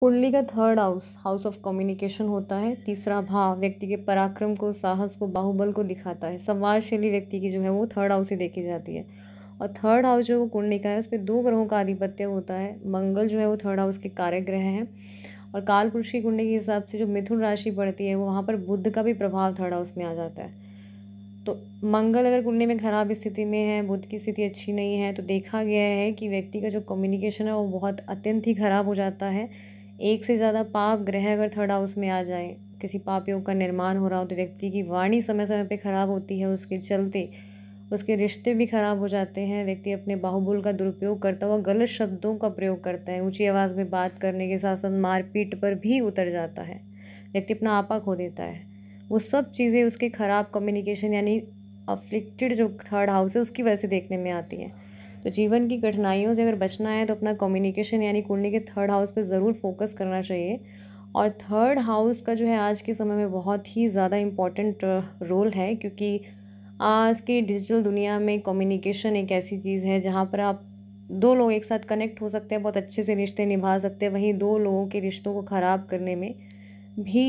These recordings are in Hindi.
कुंडली का third house house of communication होता है तीसरा भाव व्यक्ति के पराक्रम को साहस को बाहुबल को दिखाता है संवादशैली व्यक्ति की जो है वो थर्ड हाउस ही देखी जाती है और थर्ड हाउस जो कुंडली का है उस पर दो ग्रहों का आधिपत्य होता है मंगल जो है वो थर्ड हाउस के कार्य ग्रह हैं और काल पुरुष की कुंडली के हिसाब से जो मिथुन राशि पड़ती है वो वहाँ पर बुद्ध का भी प्रभाव थर्ड हाउस में आ जाता है तो मंगल अगर कुंडली में खराब स्थिति में है बुद्ध की स्थिति अच्छी नहीं है तो देखा गया है कि व्यक्ति का जो कम्युनिकेशन है वो बहुत अत्यंत ही खराब हो जाता है एक से ज़्यादा पाप ग्रह अगर थर्ड हाउस में आ जाए किसी पाप योग का निर्माण हो रहा हो तो व्यक्ति की वाणी समय समय पे ख़राब होती है उसके चलते उसके रिश्ते भी ख़राब हो जाते हैं व्यक्ति अपने बाहुबल का दुरुपयोग करता हुआ गलत शब्दों का प्रयोग करता है ऊंची आवाज़ में बात करने के साथ साथ मारपीट पर भी उतर जाता है व्यक्ति अपना आपा खो देता है वो सब चीज़ें उसके ख़राब कम्युनिकेशन यानी अफ्लिक्टेड जो थर्ड हाउस है उसकी वजह से देखने में आती है तो जीवन की कठिनाइयों से अगर बचना है तो अपना कम्युनिकेशन यानी कुंडली के थर्ड हाउस पर ज़रूर फोकस करना चाहिए और थर्ड हाउस का जो है आज के समय में बहुत ही ज़्यादा इम्पॉर्टेंट रोल है क्योंकि आज की डिजिटल दुनिया में कम्युनिकेशन एक ऐसी चीज़ है जहाँ पर आप दो लोग एक साथ कनेक्ट हो सकते हैं बहुत अच्छे से रिश्ते निभा सकते हैं वहीं दो लोगों के रिश्तों को ख़राब करने में भी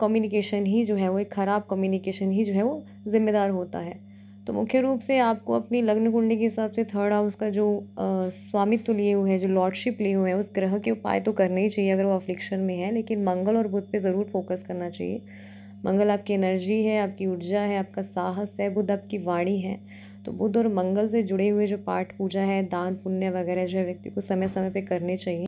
कम्युनिकेशन ही जो है वो एक ख़राब कम्युनिकेशन ही जो है वो ज़िम्मेदार होता है तो मुख्य रूप से आपको अपनी लग्न कुंडली के हिसाब से थर्ड हाउस का जो स्वामित्व लिए हुए हैं जो लॉर्डशिप लिए हुए हैं उस ग्रह के उपाय तो करने ही चाहिए अगर वो अफ्लिक्शन में है लेकिन मंगल और बुध पे ज़रूर फोकस करना चाहिए मंगल आपकी एनर्जी है आपकी ऊर्जा है आपका साहस है बुध आपकी वाणी है तो बुध और मंगल से जुड़े हुए जो पाठ पूजा है दान पुण्य वगैरह जो है व्यक्ति को समय समय पर करने चाहिए